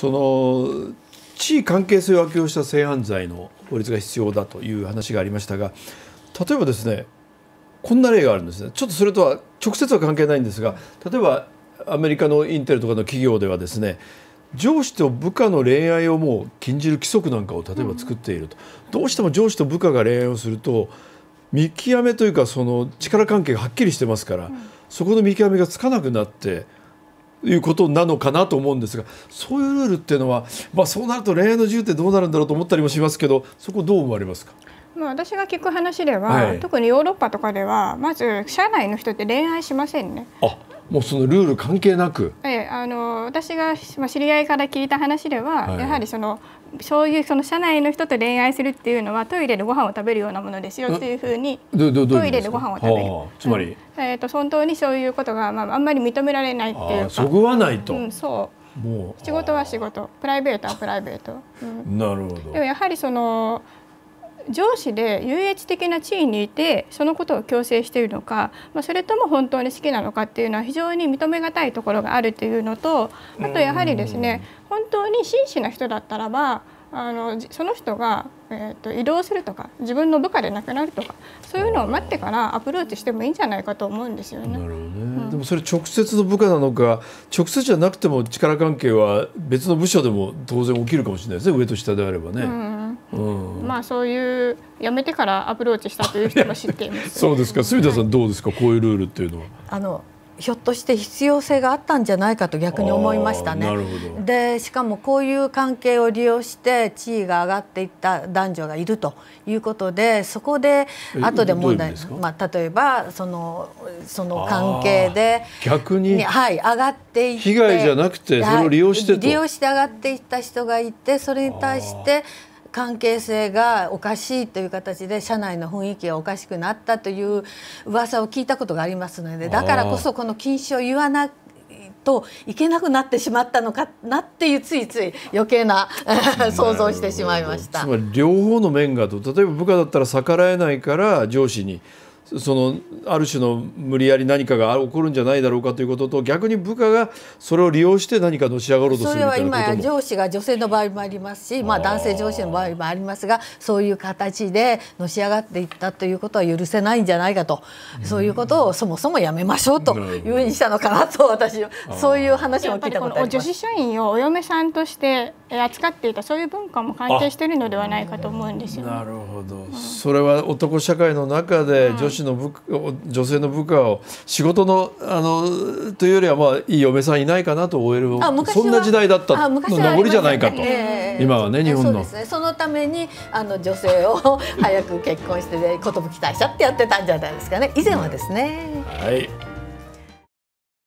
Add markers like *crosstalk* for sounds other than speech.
その地位関係性を悪用した性犯罪の法律が必要だという話がありましたが例えばですねこんな例があるんですねちょっとそれとは直接は関係ないんですが例えばアメリカのインテルとかの企業ではですね上司と部下の恋愛をもう禁じる規則なんかを例えば作っていると、うん、どうしても上司と部下が恋愛をすると見極めというかその力関係がはっきりしてますから、うん、そこの見極めがつかなくなっていうことなのかなと思うんですがそういうルールっていうのは、まあ、そうなると恋愛の自由ってどうなるんだろうと思ったりもしますけどそこどう思われますかまあ、私が聞く話では、はい、特にヨーロッパとかではまず社内の人って恋愛しませんね。あもうそのルール関係なく。ええ、あの私がまあ知り合いから聞いた話では、はい、やはりそのそういうその社内の人と恋愛するっていうのはトイレでご飯を食べるようなものですよっていうふうにトイレでご飯を食べる、はあ、つまり、うん、えーと、と本当にそういうことが、まあ、あんまり認められないっていうかそぐわないと、うん、そうもう仕事は仕事プライベートはプライベート、うん、なるほどでもやはりその上司で優越的な地位にいてそのことを強制しているのか、まあ、それとも本当に好きなのかっていうのは非常に認めがたいところがあるというのとあとやはりですね本当に真摯な人だったらばあのその人が、えーと、移動するとか自分の部下でなくなるとかそういうのを待ってからアプローチしてもいいんじゃないかと思うんですよね。でもそれ直接の部下なのか直接じゃなくても力関係は別の部署でも当然起きるかもしれないですね上と下であればね。うんまあ、そういうやめてからアプローチしたという人も知っています *laughs* そうですか住田さん、どうですかこういうルールっていうのは。あのひょっとして必要性があったんじゃないかと逆に思いましたね。でしかもこういう関係を利用して地位が上がっていった男女がいるということでそこで後で問題まあ、例えばそのその関係で逆に、はい、上がっていって被害じゃなくてそれを利用して、利用して上がっていった人がいてそれに対して関係性がおかしいという形で社内の雰囲気がおかしくなったという噂を聞いたことがありますのでだからこそこの禁止を言わないといけなくなってしまったのかなっていうついつい余計な *laughs* 想像してしまいましたつまり両方の面がと例えば部下だったら逆らえないから上司にそのある種の無理やり何かが起こるんじゃないだろうかということと逆に部下がそれを利用して何かのし上がろうとするみたいなこともそれは今や上司が女性の場合もありますし、まあ、男性上司の場合もありますがそういう形でのし上がっていったということは許せないんじゃないかと、そういうことをそもそもやめましょうというふうにしたのかなと私そういう話も聞いたことあります。女子社員をお嫁さんとして扱っていたそういう文化も関係しているのではないかと思うんですよ、ね、なるほど、うん、それは男社会の中で女子の部、うん、女性の部下を仕事のあのというよりはまあいい嫁さんいないかなと OL をそんな時代だったの名残じゃないかと、え今はね日本の、えーそね、そのためにあの女性を早く結婚して寿退社ってやってたんじゃないですかね以前はですね。はい